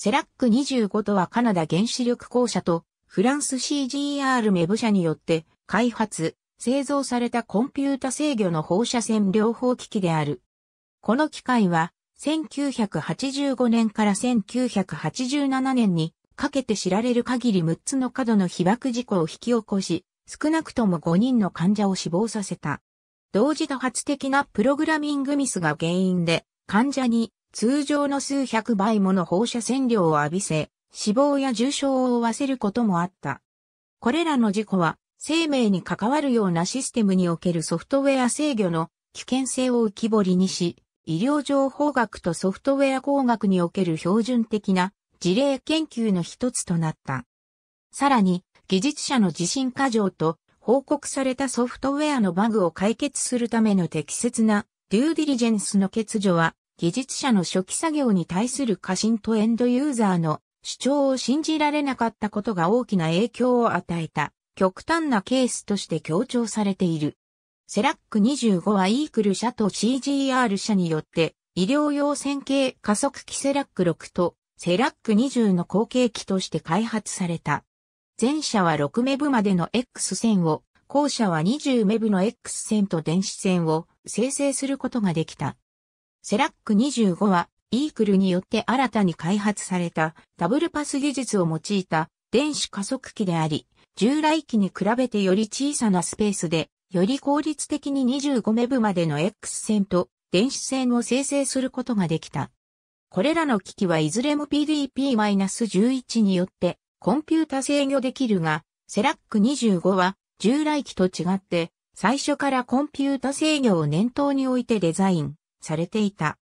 セラック25とはカナダ原子力公社とフランス CGR メブ社によって開発、製造されたコンピュータ制御の放射線療法機器である。この機械は1985年から1987年にかけて知られる限り6つの角の被爆事故を引き起こし、少なくとも5人の患者を死亡させた。同時多発的なプログラミングミスが原因で患者に通常の数百倍もの放射線量を浴びせ、死亡や重傷を負わせることもあった。これらの事故は、生命に関わるようなシステムにおけるソフトウェア制御の危険性を浮き彫りにし、医療情報学とソフトウェア工学における標準的な事例研究の一つとなった。さらに、技術者の自信過剰と報告されたソフトウェアのバグを解決するための適切なデューディリジェンスの欠如は技術者の初期作業に対する過信とエンドユーザーの主張を信じられなかったことが大きな影響を与えた極端なケースとして強調されている。セラック25はイークル社と CGR 社によって医療用線形加速器セラック6とセラック20の後継機として開発された。前者は6メブまでの X 線を、後者は20メブの X 線と電子線を生成することができた。セラック25は、イークルによって新たに開発されたダブルパス技術を用いた電子加速器であり、従来機に比べてより小さなスペースで、より効率的に25メブまでの X 線と電子線を生成することができた。これらの機器はいずれも PDP-11 によってコンピュータ制御できるが、セラック25は従来機と違って最初からコンピュータ制御を念頭に置いてデザイン、されていた。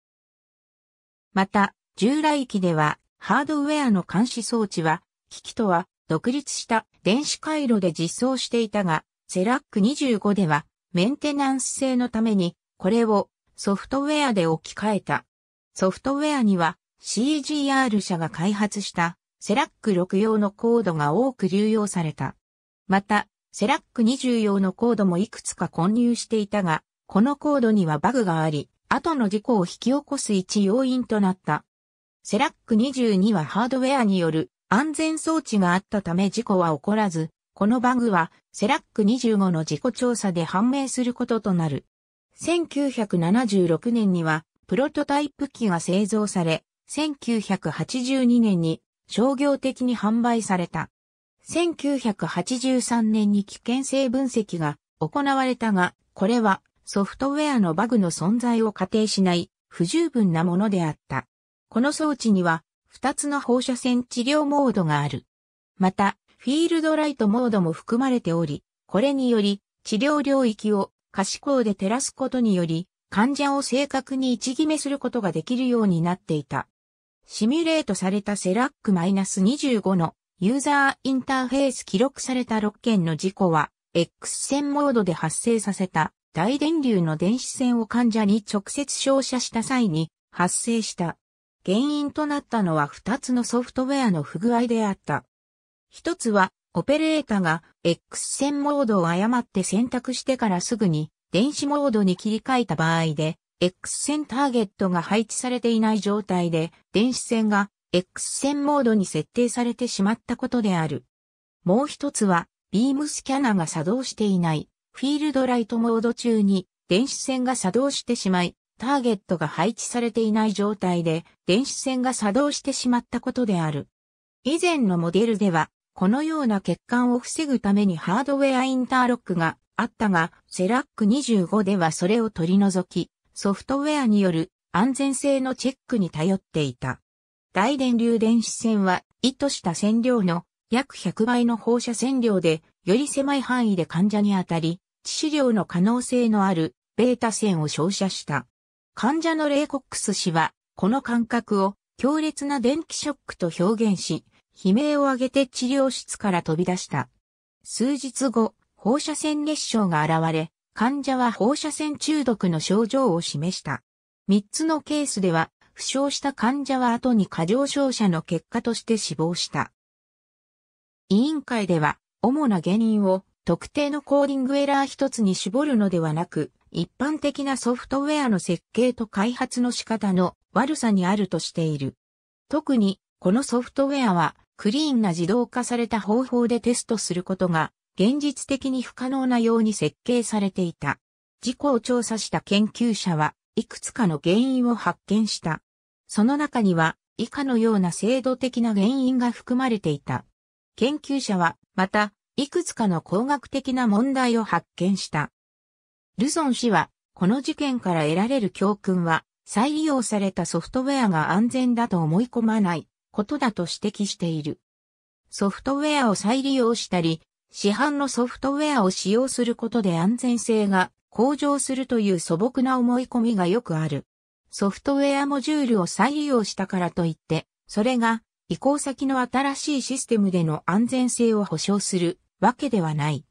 また、従来機では、ハードウェアの監視装置は、機器とは独立した電子回路で実装していたが、セラック25では、メンテナンス性のために、これをソフトウェアで置き換えた。ソフトウェアには CGR 社が開発したセラック6用のコードが多く流用された。また、セラック20用のコードもいくつか混入していたが、このコードにはバグがあり、後の事故を引き起こす一要因となった。セラック22はハードウェアによる安全装置があったため事故は起こらず、このバグはセラック25の事故調査で判明することとなる。1976年にはプロトタイプ機が製造され、1982年に商業的に販売された。1983年に危険性分析が行われたが、これはソフトウェアのバグの存在を仮定しない不十分なものであった。この装置には2つの放射線治療モードがある。また、フィールドライトモードも含まれており、これにより治療領域を可視光で照らすことにより、患者を正確に位置決めすることができるようになっていた。シミュレートされたセラック -25 のユーザーインターフェース記録された6件の事故は X 線モードで発生させた大電流の電子線を患者に直接照射した際に発生した。原因となったのは2つのソフトウェアの不具合であった。1つは、オペレータが X 線モードを誤って選択してからすぐに電子モードに切り替えた場合で、X 線ターゲットが配置されていない状態で、電子線が X 線モードに設定されてしまったことである。もう一つは、ビームスキャナが作動していない。フィールドライトモード中に電子線が作動してしまい、ターゲットが配置されていない状態で電子線が作動してしまったことである。以前のモデルでは、このような欠陥を防ぐためにハードウェアインターロックがあったが、セラック25ではそれを取り除き、ソフトウェアによる安全性のチェックに頼っていた。大電流電子線は意図した線量の約100倍の放射線量でより狭い範囲で患者に当たり、致死量の可能性のあるベータ線を照射した。患者のレイコックス氏は、この感覚を強烈な電気ショックと表現し、悲鳴を上げて治療室から飛び出した。数日後、放射線熱傷が現れ、患者は放射線中毒の症状を示した。3つのケースでは、負傷した患者は後に過剰照射の結果として死亡した。委員会では、主な原因を特定のコーディングエラー一つに絞るのではなく、一般的なソフトウェアの設計と開発の仕方の悪さにあるとしている。特に、このソフトウェアは、クリーンな自動化された方法でテストすることが、現実的に不可能なように設計されていた。事故を調査した研究者は、いくつかの原因を発見した。その中には、以下のような制度的な原因が含まれていた。研究者は、また、いくつかの工学的な問題を発見した。ルソン氏は、この事件から得られる教訓は、再利用されたソフトウェアが安全だと思い込まないことだと指摘している。ソフトウェアを再利用したり、市販のソフトウェアを使用することで安全性が向上するという素朴な思い込みがよくある。ソフトウェアモジュールを再利用したからといって、それが移行先の新しいシステムでの安全性を保証するわけではない。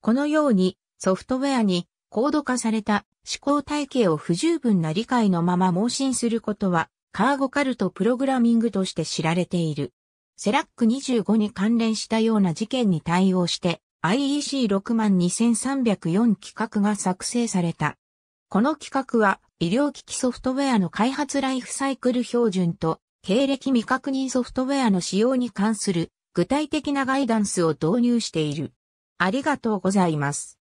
このようにソフトウェアに高度化された思考体系を不十分な理解のまま盲信することはカーゴカルトプログラミングとして知られている。セラック25に関連したような事件に対応して IEC62304 企画が作成された。この企画は医療機器ソフトウェアの開発ライフサイクル標準と経歴未確認ソフトウェアの使用に関する具体的なガイダンスを導入している。ありがとうございます。